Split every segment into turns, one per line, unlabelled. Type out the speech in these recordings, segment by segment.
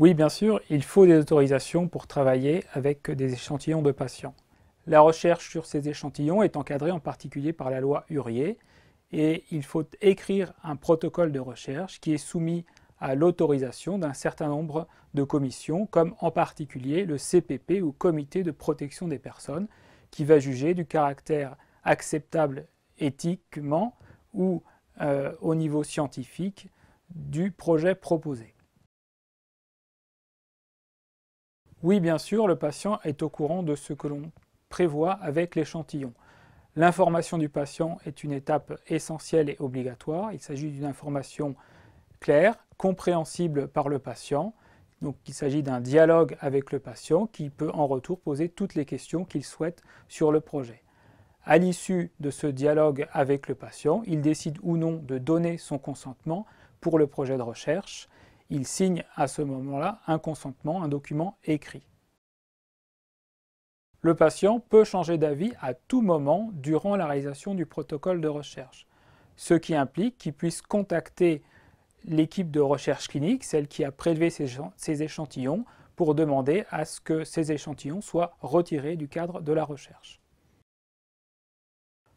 Oui, bien sûr, il faut des autorisations pour travailler avec des échantillons de patients. La recherche sur ces échantillons est encadrée en particulier par la loi Hurier et il faut écrire un protocole de recherche qui est soumis à l'autorisation d'un certain nombre de commissions, comme en particulier le CPP ou Comité de protection des personnes, qui va juger du caractère acceptable éthiquement ou euh, au niveau scientifique du projet proposé. Oui, bien sûr, le patient est au courant de ce que l'on prévoit avec l'échantillon. L'information du patient est une étape essentielle et obligatoire. Il s'agit d'une information claire, compréhensible par le patient. Donc il s'agit d'un dialogue avec le patient qui peut en retour poser toutes les questions qu'il souhaite sur le projet. À l'issue de ce dialogue avec le patient, il décide ou non de donner son consentement pour le projet de recherche il signe à ce moment-là un consentement, un document écrit. Le patient peut changer d'avis à tout moment durant la réalisation du protocole de recherche, ce qui implique qu'il puisse contacter l'équipe de recherche clinique, celle qui a prélevé ces échantillons, pour demander à ce que ces échantillons soient retirés du cadre de la recherche.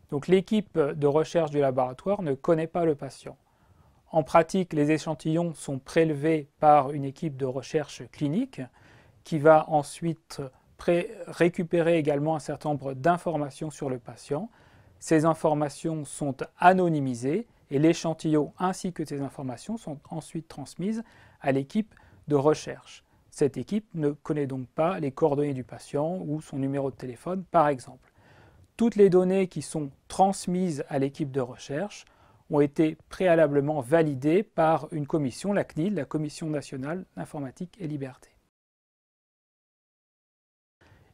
Donc l'équipe de recherche du laboratoire ne connaît pas le patient. En pratique, les échantillons sont prélevés par une équipe de recherche clinique qui va ensuite récupérer également un certain nombre d'informations sur le patient. Ces informations sont anonymisées et l'échantillon ainsi que ces informations sont ensuite transmises à l'équipe de recherche. Cette équipe ne connaît donc pas les coordonnées du patient ou son numéro de téléphone par exemple. Toutes les données qui sont transmises à l'équipe de recherche ont été préalablement validées par une commission, la CNIL, la Commission nationale d'informatique et liberté.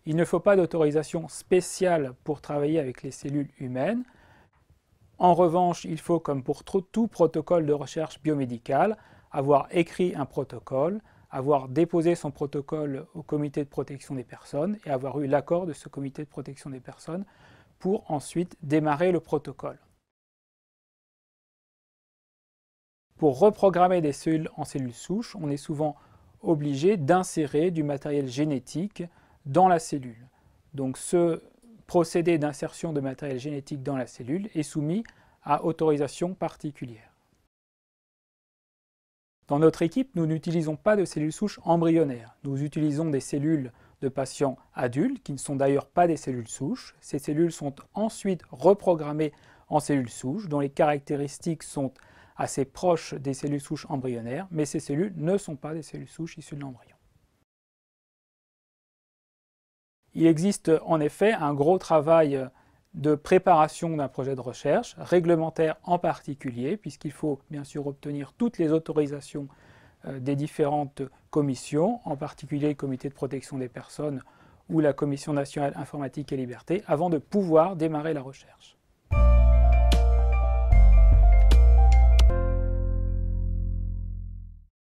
Il ne faut pas d'autorisation spéciale pour travailler avec les cellules humaines. En revanche, il faut, comme pour tout protocole de recherche biomédicale, avoir écrit un protocole, avoir déposé son protocole au comité de protection des personnes et avoir eu l'accord de ce comité de protection des personnes pour ensuite démarrer le protocole. pour reprogrammer des cellules en cellules souches, on est souvent obligé d'insérer du matériel génétique dans la cellule. Donc ce procédé d'insertion de matériel génétique dans la cellule est soumis à autorisation particulière. Dans notre équipe, nous n'utilisons pas de cellules souches embryonnaires. Nous utilisons des cellules de patients adultes, qui ne sont d'ailleurs pas des cellules souches. Ces cellules sont ensuite reprogrammées en cellules souches, dont les caractéristiques sont assez proches des cellules souches embryonnaires, mais ces cellules ne sont pas des cellules souches issues de l'embryon. Il existe en effet un gros travail de préparation d'un projet de recherche, réglementaire en particulier, puisqu'il faut bien sûr obtenir toutes les autorisations euh, des différentes commissions, en particulier le comité de protection des personnes ou la commission nationale informatique et liberté, avant de pouvoir démarrer la recherche.